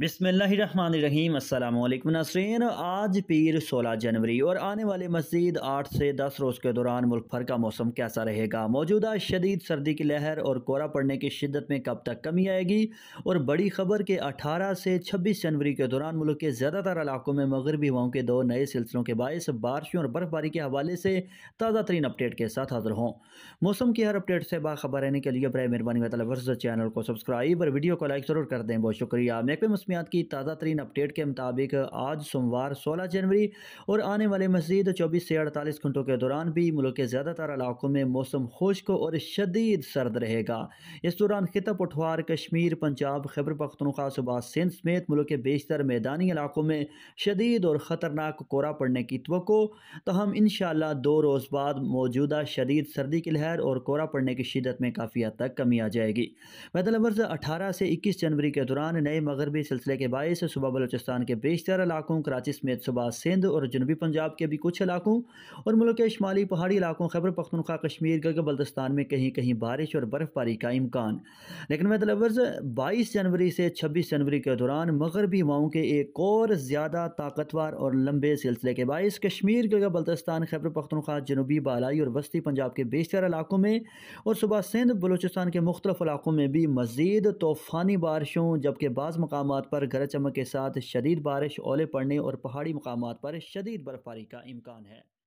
बिसमीम अल्लाम नसरिन आज पीर 16 जनवरी और आने वाले मजीद 8 से 10 रोज़ के दौरान मुल्क भर का मौसम कैसा रहेगा मौजूदा शदीद सर्दी की लहर और कोरा पड़ने की शिदत में कब तक कमी आएगी और बड़ी खबर के 18 से 26 जनवरी के दौरान मुल्क के ज़्यादातर इलाकों में मगरबी हवाओं के दो नए सिलसिलों के बायस बारिशों और बर्फबारी के हवाले से ताज़ा तरीन अपडेट के साथ हाजिर हों मौसम की हर अपडेट से बाखबर रहने के लिए बर मेहरबानी मतलब चैनल को सब्सक्राइब और वीडियो को लाइक ज़रूर कर दें बहुत शुक्रिया मैं मौसमियात की ताज़ा तरीन अपडेट के मुताबिक आज सोमवार सोलह जनवरी और आने वाले मजीद चौबीस से अड़तालीस घंटों के दौरान भी मुल्क के ज़्यादातर इलाकों में मौसम खुश्क और शदीद सर्द रहेगा इस दौरान खिता पठवार कश्मीर पंजाब खैबर पख्तनखा सुबह सिंध समेत मुल्क के बेशतर मैदानी इलाकों में शदीद और ख़तरनाक कोरा पड़ने की तो तहम इन दो रोज़ बाद मौजूदा शदीद सर्दी की लहर और कोरा पड़ने की शिदत में काफ़ी हद तक कमी आ जाएगी मैदल अठारह से इक्कीस जनवरी के दौरान नए मगरबी सिलसिले के बायस सुबह बलोचिस्तान के बेशतर इलाकों कराची समेत सुबह सिंध और जनूबी पंजाब के भी कुछ इलाकों और मुल्क के शुमाली पहाड़ी इलाकों खैबर पख्तनख्वा कश्मीर गलग बल्तिस्तान में कहीं कहीं बारिश और बर्फ़बारी का इम्कान लेकिन मतलवर्ज बाईस जनवरी से छब्बीस जनवरी के दौरान मगरबी माओं के एक और ज़्यादा ताकतवर और लंबे सिलसिले के बायस कश्मीर गलग बल्तस्तान खैबर पख्तनख्वा जनूबी बालाई और वस्ती पंजाब के बेशतर इलाकों में और सुबह सिंध बलोचिस्तान के मुख्तलिफ इलाकों में भी मज़ीद तूफ़ानी बारिशों जबकि बाज़ मकाम पर गरज चमक के साथ शदीद बारिश ओले पड़ने और पहाड़ी मकाम पर शदीद बर्फबारी का इम्कान है